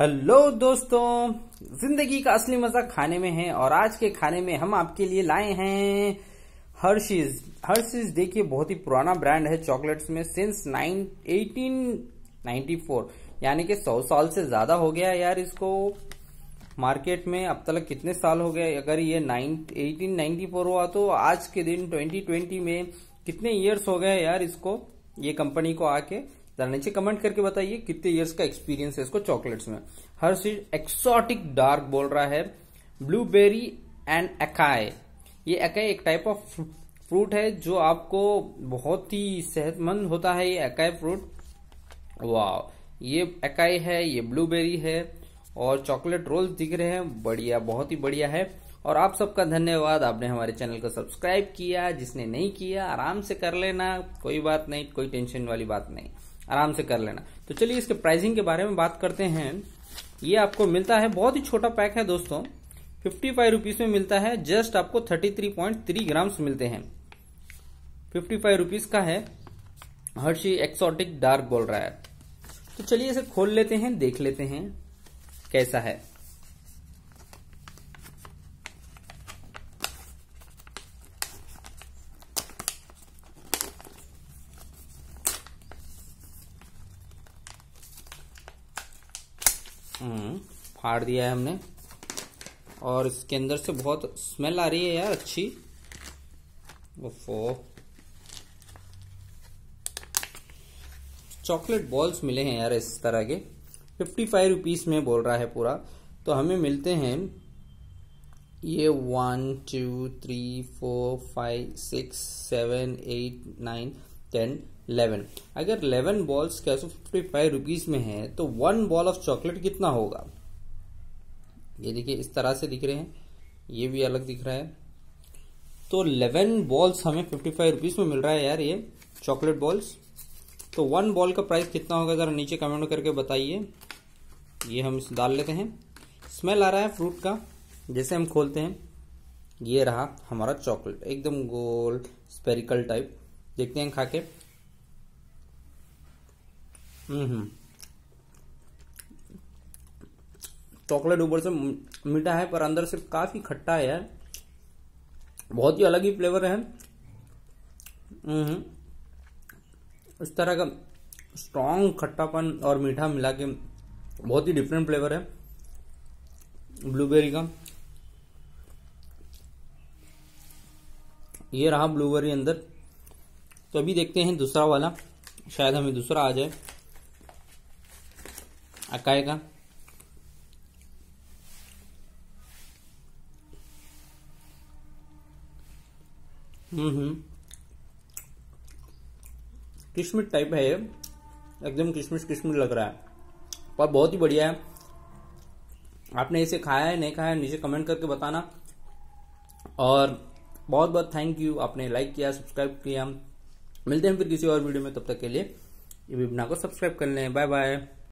hello दोस्तों जिंदगी का असली मजा खाने में है और आज के खाने में हम आपके लिए लाए हैं हर्शीज हर्शीज देखिए बहुत ही पुराना ब्रांड है चॉकलेट्स में since nineteen ninety four यानी कि सौ साल से ज्यादा हो गया यार इसको मार्केट में अब तक कितने साल हो गए अगर ये नाइन एटीन नाइन्टी फोर हुआ तो आज के दिन ट्वेंटी ट्वेंटी में कितने ईयर्स हो गए यार इसको ये कंपनी को आके जरा नीचे कमेंट करके बताइए कितने ईयर्स का एक्सपीरियंस है इसको चॉकलेट्स में हर चीज एक्सॉटिक डार्क बोल रहा है ब्लूबेरी एंड एकाई ये अकाय एक टाइप ऑफ फ्रूट है जो आपको बहुत ही सेहतमंद होता है ये अकाय फ्रूट वाह ये अकाय है ये ब्लूबेरी है और चॉकलेट रोल्स दिख रहे हैं बढ़िया बहुत ही बढ़िया है और आप सबका धन्यवाद आपने हमारे चैनल को सब्सक्राइब किया जिसने नहीं किया आराम से कर लेना कोई बात नहीं कोई टेंशन वाली बात नहीं आराम से कर लेना तो चलिए इसके प्राइसिंग के बारे में बात करते हैं ये आपको मिलता है बहुत ही छोटा पैक है दोस्तों फिफ्टी फाइव रुपीज में मिलता है जस्ट आपको thirty three point three grams मिलते हैं फिफ्टी फाइव रुपीज का है हर्षी एक्सोटिक डार्क बोल रहा है तो चलिए इसे खोल लेते हैं देख लेते हैं कैसा है हम्म, फाड़ दिया है हमने और इसके अंदर से बहुत स्मेल आ रही है यार अच्छी ओफो चॉकलेट बॉल्स मिले हैं यार इस तरह के फिफ्टी फाइव रुपीज़ में बोल रहा है पूरा तो हमें मिलते हैं ये one two three four five six seven eight nine then eleven अगर लेवन बॉल्स कैसे फिफ्टी फाइव रुपीज में है तो वन बॉल ऑफ चॉकलेट कितना होगा ये देखिए इस तरह से दिख रहे हैं ये भी अलग दिख रहा है तो लेवन बॉल्स हमें फिफ्टी फाइव रुपीज में मिल रहा है यार ये चॉकलेट बॉल्स तो वन बॉल का प्राइस कितना होगा जरा नीचे कमेंट करके बताइए ये हम डाल लेते हैं स्मेल आ रहा है फ्रूट का जैसे हम खोलते हैं ये रहा हमारा चॉकलेट एकदम गोल स्पेरिकल टाइप देखते हैं खा के चॉकलेट ऊपर से मीठा है पर अंदर से काफी खट्टा है बहुत ही अलग ही फ्लेवर है इस तरह का स्ट्रांग खट्टापन और मीठा मिला के बहुत ही डिफरेंट फ्लेवर है ब्लूबेरी का ये रहा ब्लूबेरी अंदर तो अभी देखते हैं दूसरा वाला शायद हमें दूसरा आ जाए अकाय का हम्म, हम्म किशमिश टाइप है एकदम किशमिश किशमिश लग रहा है पर बहुत ही बढ़िया है आपने इसे खाया है नहीं खाया है नीचे कमेंट करके बताना और बहुत बहुत थैंक यू आपने लाइक किया सब्सक्राइब किया मिलते हैं फिर किसी और वीडियो में तब तक के लिए वीडियो को सब्सक्राइब कर लें बाय बाय